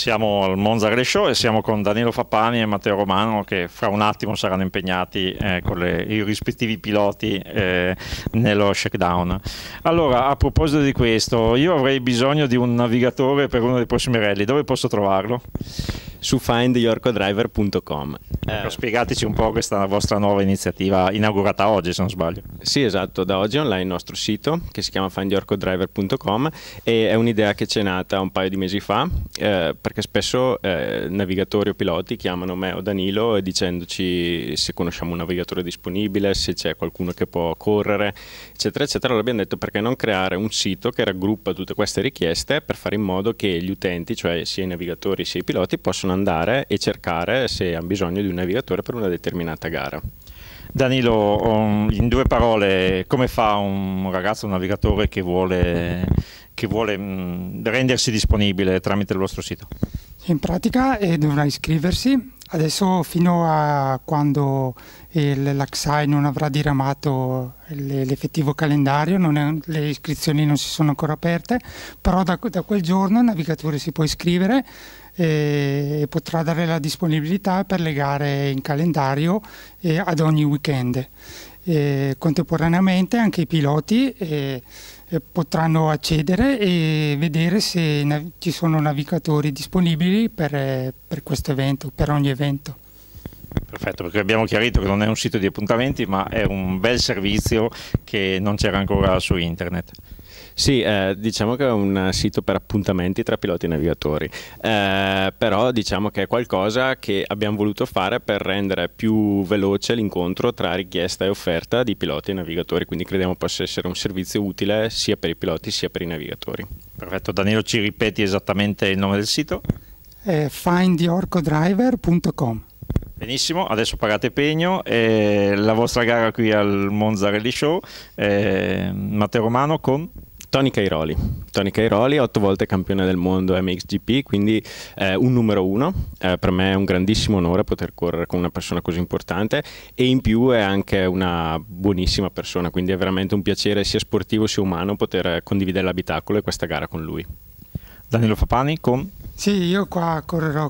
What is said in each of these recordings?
Siamo al Monza Show e siamo con Danilo Fappani e Matteo Romano che fra un attimo saranno impegnati eh, con le, i rispettivi piloti eh, nello shakedown. Allora, a proposito di questo, io avrei bisogno di un navigatore per uno dei prossimi rally, dove posso trovarlo? Su findyourcodriver.com eh. Spiegateci un po' questa vostra nuova iniziativa inaugurata oggi, se non sbaglio. Sì, esatto, da oggi è online il nostro sito che si chiama findyourcodriver.com e è un'idea che c'è nata un paio di mesi fa eh, perché spesso eh, navigatori o piloti chiamano me o Danilo dicendoci se conosciamo un navigatore disponibile, se c'è qualcuno che può correre, eccetera, eccetera. Allora abbiamo detto perché non creare un sito che raggruppa tutte queste richieste per fare in modo che gli utenti, cioè sia i navigatori sia i piloti, possano andare e cercare se hanno bisogno di una navigatore per una determinata gara. Danilo, um, in due parole, come fa un ragazzo, un navigatore che vuole, che vuole mm, rendersi disponibile tramite il vostro sito? In pratica eh, dovrà iscriversi Adesso fino a quando l'AXAI non avrà diramato l'effettivo calendario, è, le iscrizioni non si sono ancora aperte, però da, da quel giorno il navigatore si può iscrivere eh, e potrà dare la disponibilità per le gare in calendario eh, ad ogni weekend eh, contemporaneamente anche i piloti eh, eh potranno accedere e vedere se ci sono navigatori disponibili per, eh, per questo evento, per ogni evento. Perfetto, perché abbiamo chiarito che non è un sito di appuntamenti, ma è un bel servizio che non c'era ancora su internet. Sì, eh, diciamo che è un sito per appuntamenti tra piloti e navigatori, eh, però diciamo che è qualcosa che abbiamo voluto fare per rendere più veloce l'incontro tra richiesta e offerta di piloti e navigatori, quindi crediamo possa essere un servizio utile sia per i piloti sia per i navigatori. Perfetto, Danilo ci ripeti esattamente il nome del sito? Eh, findyourcodriver.com Benissimo, adesso pagate pegno, eh, la vostra gara qui al Monza Rally Show, eh, Matteo Romano con... Tony Cairoli. Tony Cairoli, otto volte campione del mondo MXGP, quindi eh, un numero uno. Eh, per me è un grandissimo onore poter correre con una persona così importante e in più è anche una buonissima persona, quindi è veramente un piacere sia sportivo sia umano poter condividere l'abitacolo e questa gara con lui. Danilo Fapani con sì, io qua correrò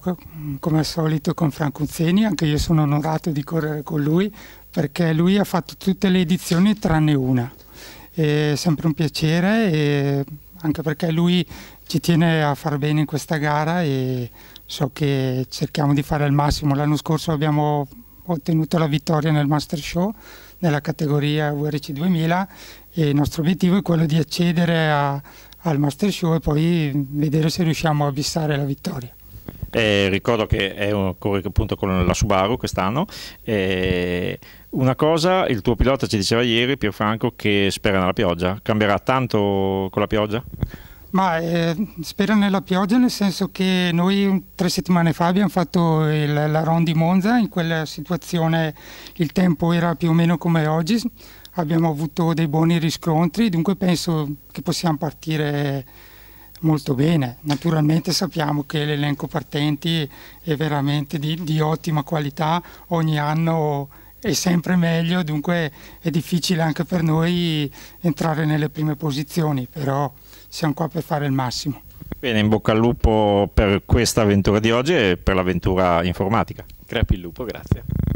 come al solito con Franco Uzzeni, anche io sono onorato di correre con lui perché lui ha fatto tutte le edizioni tranne una. È sempre un piacere anche perché lui ci tiene a far bene in questa gara e so che cerchiamo di fare il massimo. L'anno scorso abbiamo ottenuto la vittoria nel Master Show nella categoria URC 2000 e il nostro obiettivo è quello di accedere a, al Master Show e poi vedere se riusciamo a bissare la vittoria. Eh, ricordo che è un, corre appunto con la Subaru quest'anno. Eh, una cosa, il tuo pilota ci diceva ieri, Pierfranco, che spera nella pioggia. Cambierà tanto con la pioggia? Ma eh, spero nella pioggia, nel senso che noi tre settimane fa abbiamo fatto il, la Ron di Monza, in quella situazione il tempo era più o meno come oggi, abbiamo avuto dei buoni riscontri, dunque penso che possiamo partire molto bene. Naturalmente sappiamo che l'elenco partenti è veramente di, di ottima qualità, ogni anno è sempre meglio, dunque è difficile anche per noi entrare nelle prime posizioni, però siamo qua per fare il massimo. Bene, in bocca al lupo per questa avventura di oggi e per l'avventura informatica. Crepi il lupo, grazie.